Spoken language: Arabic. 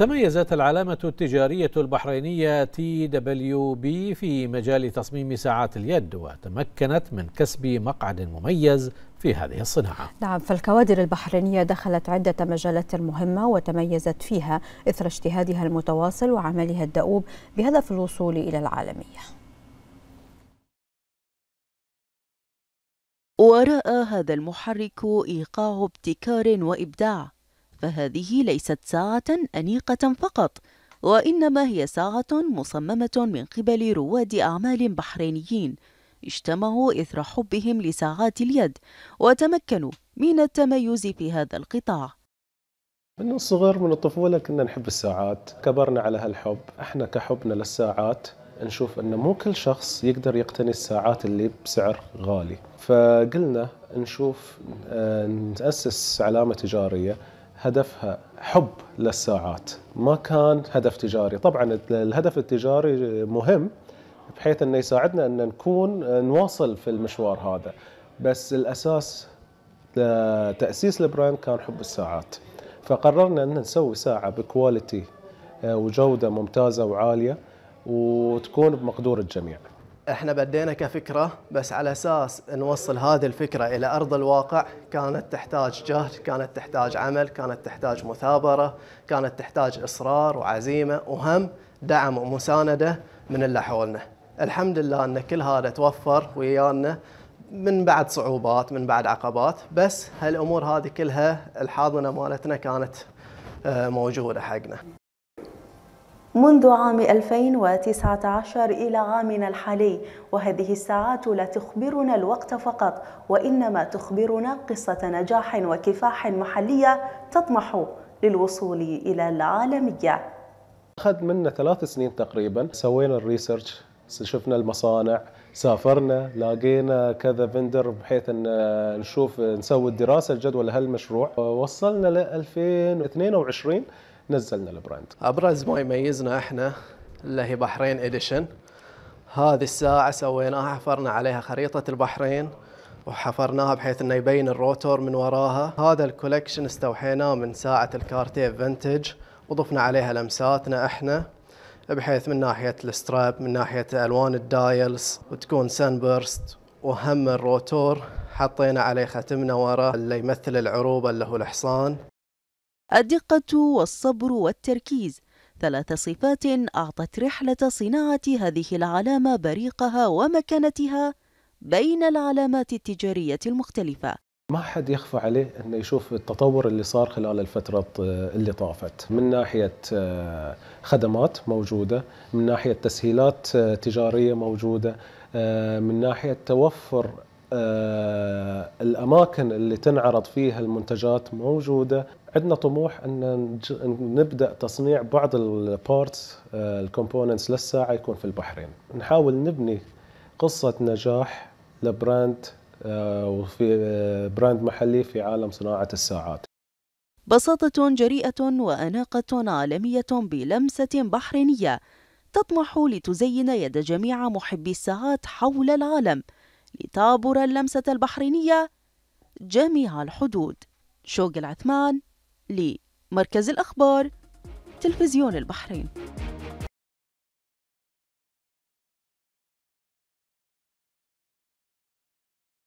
تميزت العلامة التجارية البحرينية تي دبليو بي في مجال تصميم ساعات اليد وتمكنت من كسب مقعد مميز في هذه الصناعة نعم فالكوادر البحرينية دخلت عدة مجالات مهمة وتميزت فيها إثر اجتهادها المتواصل وعملها الدؤوب بهدف الوصول إلى العالمية وراء هذا المحرك إيقاع ابتكار وإبداع فهذه ليست ساعة أنيقة فقط وإنما هي ساعة مصممة من قبل رواد أعمال بحرينيين اجتمعوا إثر حبهم لساعات اليد وتمكنوا من التميز في هذا القطاع من الصغر من الطفولة كنا نحب الساعات كبرنا على هالحب احنا كحبنا للساعات نشوف أن مو كل شخص يقدر يقتني الساعات اللي بسعر غالي فقلنا نشوف آه، نأسس علامة تجارية هدفها حب للساعات ما كان هدف تجاري طبعا الهدف التجاري مهم بحيث انه يساعدنا ان نكون نواصل في المشوار هذا بس الاساس آه، تاسيس البراند كان حب الساعات فقررنا ان نسوي ساعه بكواليتي آه، وجوده ممتازه وعاليه وتكون بمقدور الجميع احنا بدينا كفكره بس على اساس نوصل هذه الفكره الى ارض الواقع كانت تحتاج جهد، كانت تحتاج عمل، كانت تحتاج مثابره، كانت تحتاج اصرار وعزيمه وهم دعم ومسانده من اللي حولنا. الحمد لله ان كل هذا توفر ويانا من بعد صعوبات، من بعد عقبات، بس هالامور هذه كلها الحاضنه مالتنا كانت آه، موجوده حقنا. منذ عام 2019 إلى عامنا الحالي وهذه الساعات لا تخبرنا الوقت فقط وإنما تخبرنا قصة نجاح وكفاح محلية تطمح للوصول إلى العالمية أخذ منا ثلاث سنين تقريبا سوينا الريسيرش شفنا المصانع سافرنا لقينا كذا فندر بحيث ان نشوف نسوي الدراسه الجدوى لهالمشروع وصلنا ل 2022 نزلنا البراند ابرز ما يميزنا احنا اللي هي بحرين اديشن هذه الساعه سويناها حفرنا عليها خريطه البحرين وحفرناها بحيث انه يبين الروتور من وراها هذا الكولكشن استوحيناه من ساعه الكارتيه فينتج وضفنا عليها لمساتنا احنا بحيث من ناحيه الستراب من ناحيه الوان الدايلز وتكون سان بيرست وهم الروتور حطينا عليه ختمنا وراء اللي يمثل العروبه اللي هو الحصان الدقة والصبر والتركيز ثلاث صفات أعطت رحلة صناعة هذه العلامة بريقها ومكانتها بين العلامات التجارية المختلفة ما حد يخفى عليه انه يشوف التطور اللي صار خلال الفتره آه، اللي طافت من ناحيه آه، خدمات موجوده من ناحيه تسهيلات آه، تجاريه موجوده من ناحيه توفر الاماكن اللي تنعرض فيها المنتجات موجوده عندنا طموح ان نبدا تصنيع بعض البارتس آه، الكومبوننتس للساعه يكون في البحرين نحاول نبني قصه نجاح لبراند آه، وفي آه، براند محلي في عالم صناعه الساعات بساطه جريئه واناقه عالميه بلمسه بحرينيه تطمح لتزين يد جميع محبي الساعات حول العالم لتعبر اللمسة البحرينية جميع الحدود شوق العثمان لمركز الأخبار تلفزيون البحرين